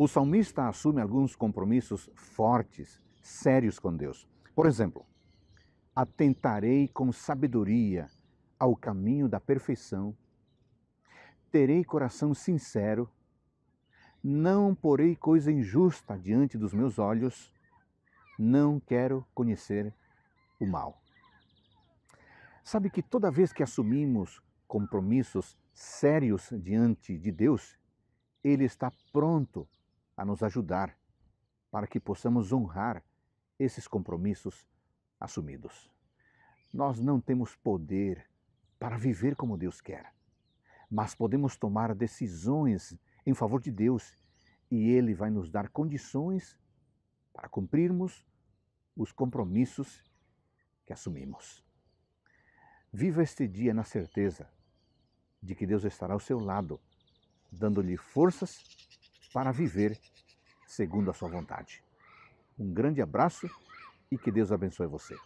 o salmista assume alguns compromissos fortes, sérios com Deus. Por exemplo, atentarei com sabedoria ao caminho da perfeição, terei coração sincero, não porei coisa injusta diante dos meus olhos, não quero conhecer o mal. Sabe que toda vez que assumimos compromissos sérios diante de Deus, Ele está pronto a nos ajudar para que possamos honrar esses compromissos assumidos. Nós não temos poder para viver como Deus quer, mas podemos tomar decisões em favor de Deus e Ele vai nos dar condições para cumprirmos os compromissos que assumimos. Viva este dia na certeza de que Deus estará ao seu lado, dando-lhe forças para viver segundo a sua vontade. Um grande abraço e que Deus abençoe você.